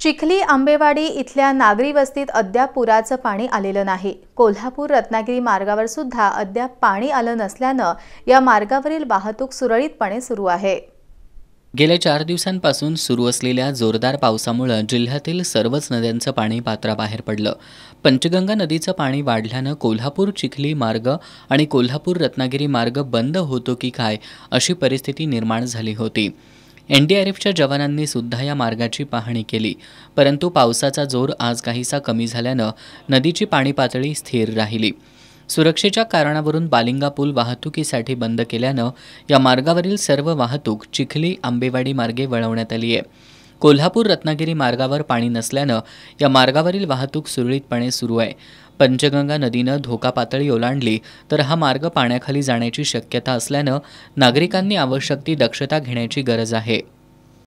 चिखली आंबेवाडी इथल्या नागरी वस्तीत अद्याप पुराचं पाणी आलेलं नाही कोल्हापूर रत्नागिरी मार्गावर सुद्धा अद्याप पाणी आलं नसल्यानं या मार्गावरील वाहतूक सुरळीतपणे सुरू आहे गेल्या चार दिवसांपासून सुरू असलेल्या जोरदार पावसामुळं जिल्ह्यातील सर्वच नद्यांचं पाणी पात्राबाहेर पडलं पंचगंगा नदीचं पाणी वाढल्यानं कोल्हापूर चिखली मार्ग आणि कोल्हापूर रत्नागिरी मार्ग बंद होतो की काय अशी परिस्थिती निर्माण झाली होती एन डी आर जवानांनी सुद्धा या मार्गाची पाहणी केली परंतु पावसाचा जोर आज काहीसा कमी झाल्यानं नदीची पाणी पातळी स्थिर राहिली सुरक्षेच्या कारणावरून बालिंगा पूल वाहतुकीसाठी बंद केल्यानं या मार्गावरील सर्व वाहतूक चिखली आंबेवाडी मार्गे वळवण्यात आली आहे कोल्हापूर रत्नागिरी मार्गावर पाणी नसल्यानं या मार्गावरील वाहतूक सुरळीतपणे सुरू आहे पंचगंगा नदीनं धोका पातळी ओलांडली तर हा मार्ग पाण्याखाली जाण्याची शक्यता असल्यानं नागरिकांनी आवश्यक ती दक्षता घेण्याची गरज आहे